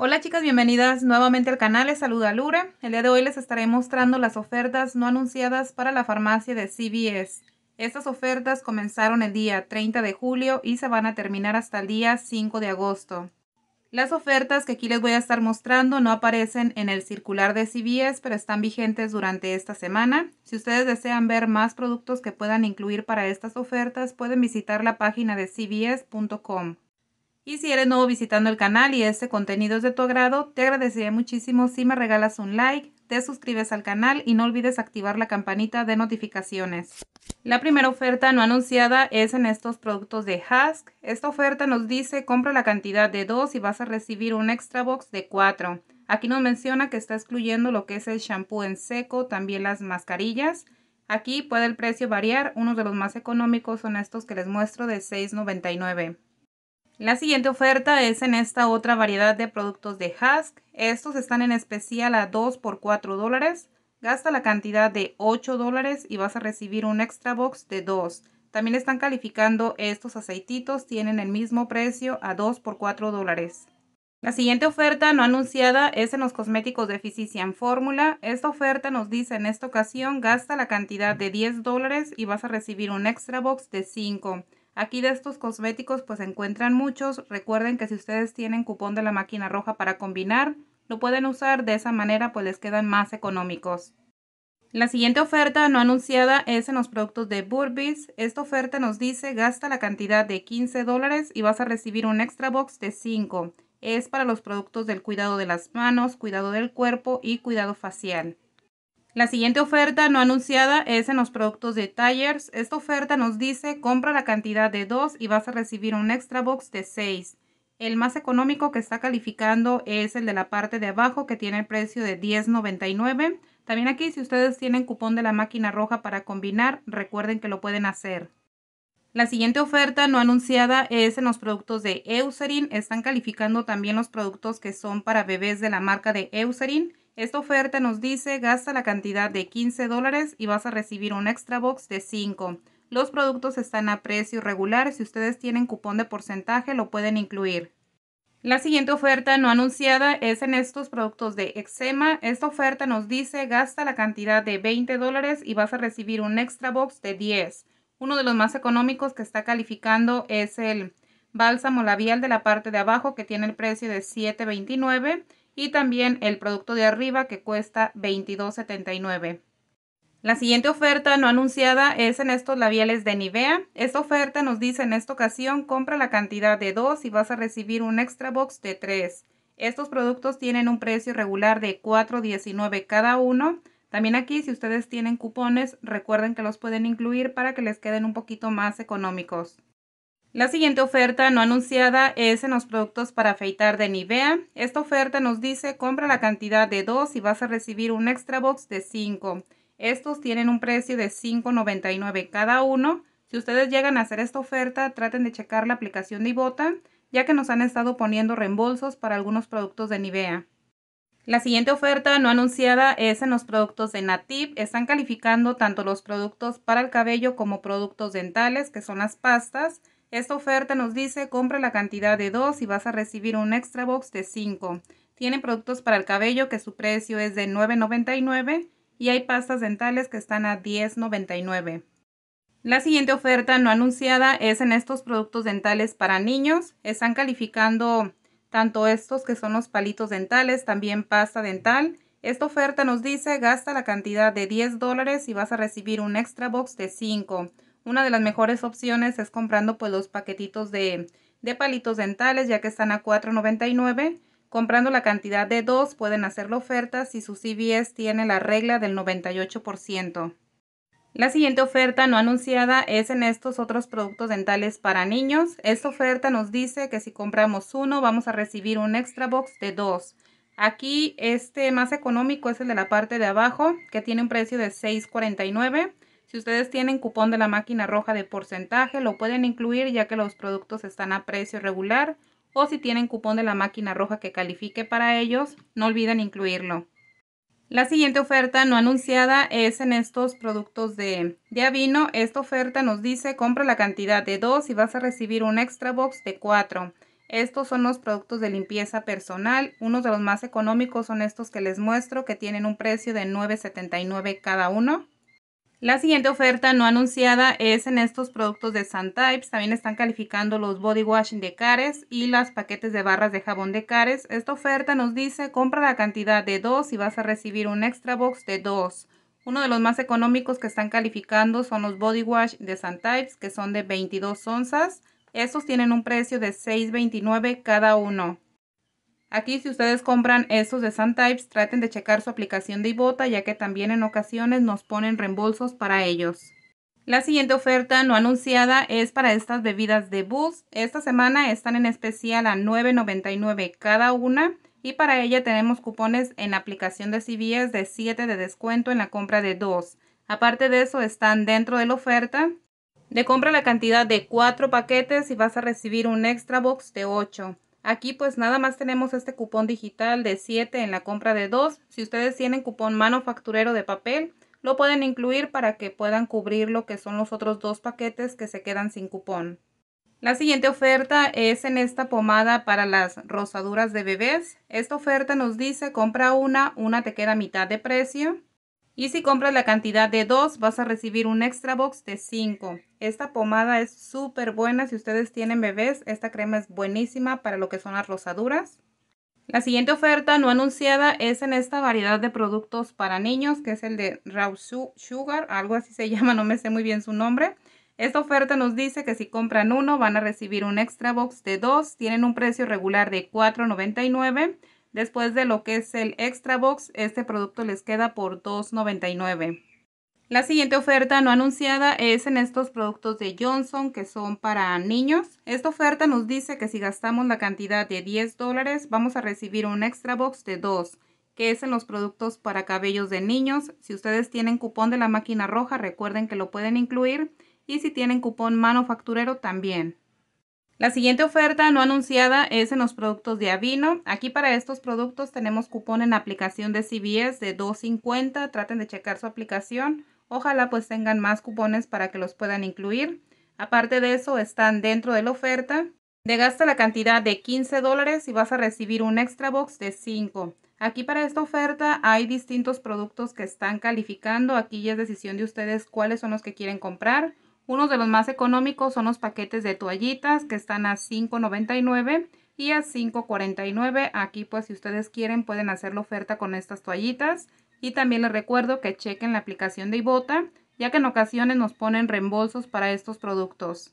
Hola chicas, bienvenidas nuevamente al canal, les saluda Lura. El día de hoy les estaré mostrando las ofertas no anunciadas para la farmacia de CVS. Estas ofertas comenzaron el día 30 de julio y se van a terminar hasta el día 5 de agosto. Las ofertas que aquí les voy a estar mostrando no aparecen en el circular de CVS, pero están vigentes durante esta semana. Si ustedes desean ver más productos que puedan incluir para estas ofertas, pueden visitar la página de cvs.com. Y si eres nuevo visitando el canal y este contenido es de tu agrado, te agradecería muchísimo si me regalas un like, te suscribes al canal y no olvides activar la campanita de notificaciones. La primera oferta no anunciada es en estos productos de Hask. Esta oferta nos dice compra la cantidad de dos y vas a recibir un extra box de 4. Aquí nos menciona que está excluyendo lo que es el shampoo en seco, también las mascarillas. Aquí puede el precio variar, uno de los más económicos son estos que les muestro de $6.99. La siguiente oferta es en esta otra variedad de productos de Hask. Estos están en especial a 2 por 4 dólares. Gasta la cantidad de 8 dólares y vas a recibir un extra box de 2. También están calificando estos aceititos, tienen el mismo precio a 2 por 4 dólares. La siguiente oferta no anunciada es en los cosméticos de Physician Fórmula. Esta oferta nos dice en esta ocasión gasta la cantidad de 10 dólares y vas a recibir un extra box de 5. Aquí de estos cosméticos pues encuentran muchos. Recuerden que si ustedes tienen cupón de la máquina roja para combinar, lo pueden usar. De esa manera pues les quedan más económicos. La siguiente oferta no anunciada es en los productos de Burbis. Esta oferta nos dice gasta la cantidad de 15 dólares y vas a recibir un extra box de 5. Es para los productos del cuidado de las manos, cuidado del cuerpo y cuidado facial. La siguiente oferta no anunciada es en los productos de Tires. Esta oferta nos dice compra la cantidad de 2 y vas a recibir un extra box de 6. El más económico que está calificando es el de la parte de abajo que tiene el precio de 10.99. También aquí si ustedes tienen cupón de la máquina roja para combinar, recuerden que lo pueden hacer. La siguiente oferta no anunciada es en los productos de Eucerin. Están calificando también los productos que son para bebés de la marca de Eucerin. Esta oferta nos dice gasta la cantidad de 15 dólares y vas a recibir un extra box de 5. Los productos están a precio regular. Si ustedes tienen cupón de porcentaje, lo pueden incluir. La siguiente oferta no anunciada es en estos productos de eczema. Esta oferta nos dice gasta la cantidad de 20 dólares y vas a recibir un extra box de 10. Uno de los más económicos que está calificando es el bálsamo labial de la parte de abajo que tiene el precio de $7.29 y también el producto de arriba que cuesta $22.79. La siguiente oferta no anunciada es en estos labiales de Nivea. Esta oferta nos dice en esta ocasión compra la cantidad de 2 y vas a recibir un extra box de 3. Estos productos tienen un precio regular de $4.19 cada uno. También aquí si ustedes tienen cupones recuerden que los pueden incluir para que les queden un poquito más económicos. La siguiente oferta no anunciada es en los productos para afeitar de Nivea. Esta oferta nos dice compra la cantidad de 2 y vas a recibir un extra box de 5. Estos tienen un precio de $5.99 cada uno. Si ustedes llegan a hacer esta oferta, traten de checar la aplicación de Ibota, ya que nos han estado poniendo reembolsos para algunos productos de Nivea. La siguiente oferta no anunciada es en los productos de Nativ. Están calificando tanto los productos para el cabello como productos dentales, que son las pastas. Esta oferta nos dice, compra la cantidad de 2 y vas a recibir un extra box de 5. Tiene productos para el cabello que su precio es de $9.99 y hay pastas dentales que están a $10.99. La siguiente oferta no anunciada es en estos productos dentales para niños. Están calificando tanto estos que son los palitos dentales, también pasta dental. Esta oferta nos dice gasta la cantidad de 10 dólares y vas a recibir un extra box de 5. Una de las mejores opciones es comprando pues los paquetitos de, de palitos dentales ya que están a $4.99. Comprando la cantidad de dos pueden hacer la oferta si su CVS tiene la regla del 98%. La siguiente oferta no anunciada es en estos otros productos dentales para niños. Esta oferta nos dice que si compramos uno vamos a recibir un extra box de dos. Aquí este más económico es el de la parte de abajo que tiene un precio de $6.49. Si ustedes tienen cupón de la máquina roja de porcentaje, lo pueden incluir ya que los productos están a precio regular o si tienen cupón de la máquina roja que califique para ellos, no olviden incluirlo. La siguiente oferta no anunciada es en estos productos de, de Avino. Esta oferta nos dice compra la cantidad de 2 y vas a recibir un extra box de 4. Estos son los productos de limpieza personal. Unos de los más económicos son estos que les muestro que tienen un precio de 9.79 cada uno. La siguiente oferta no anunciada es en estos productos de Sun Types. También están calificando los body wash de Cares y los paquetes de barras de jabón de Cares. Esta oferta nos dice compra la cantidad de dos y vas a recibir un extra box de dos. Uno de los más económicos que están calificando son los body wash de Sun Types que son de 22 onzas. Estos tienen un precio de $6.29 cada uno. Aquí si ustedes compran esos de Suntypes, traten de checar su aplicación de Ibota ya que también en ocasiones nos ponen reembolsos para ellos. La siguiente oferta no anunciada es para estas bebidas de Boost. Esta semana están en especial a $9.99 cada una y para ella tenemos cupones en aplicación de CVS de 7 de descuento en la compra de 2. Aparte de eso están dentro de la oferta. De compra la cantidad de 4 paquetes y vas a recibir un extra box de 8. Aquí pues nada más tenemos este cupón digital de 7 en la compra de 2. Si ustedes tienen cupón manufacturero de papel, lo pueden incluir para que puedan cubrir lo que son los otros dos paquetes que se quedan sin cupón. La siguiente oferta es en esta pomada para las rosaduras de bebés. Esta oferta nos dice compra una, una te queda a mitad de precio. Y si compras la cantidad de dos, vas a recibir un extra box de 5. Esta pomada es súper buena si ustedes tienen bebés. Esta crema es buenísima para lo que son las rosaduras. La siguiente oferta no anunciada es en esta variedad de productos para niños, que es el de Raw Sugar, algo así se llama, no me sé muy bien su nombre. Esta oferta nos dice que si compran uno van a recibir un extra box de dos, tienen un precio regular de $4.99. Después de lo que es el extra box, este producto les queda por $2.99. La siguiente oferta no anunciada es en estos productos de Johnson que son para niños. Esta oferta nos dice que si gastamos la cantidad de 10 dólares vamos a recibir un extra box de 2 que es en los productos para cabellos de niños. Si ustedes tienen cupón de la máquina roja recuerden que lo pueden incluir y si tienen cupón manufacturero también. La siguiente oferta no anunciada es en los productos de Avino. Aquí para estos productos tenemos cupón en aplicación de CBS de 2.50. Traten de checar su aplicación Ojalá pues tengan más cupones para que los puedan incluir. Aparte de eso, están dentro de la oferta. De gasta la cantidad de 15 dólares y vas a recibir un extra box de 5. Aquí para esta oferta hay distintos productos que están calificando. Aquí ya es decisión de ustedes cuáles son los que quieren comprar. Unos de los más económicos son los paquetes de toallitas que están a $5.99 y a $5.49. Aquí pues si ustedes quieren pueden hacer la oferta con estas toallitas. Y también les recuerdo que chequen la aplicación de Ibota, ya que en ocasiones nos ponen reembolsos para estos productos.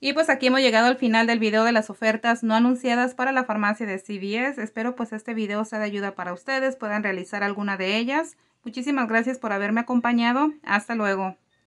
Y pues aquí hemos llegado al final del video de las ofertas no anunciadas para la farmacia de CVS. Espero pues este video sea de ayuda para ustedes, puedan realizar alguna de ellas. Muchísimas gracias por haberme acompañado. Hasta luego.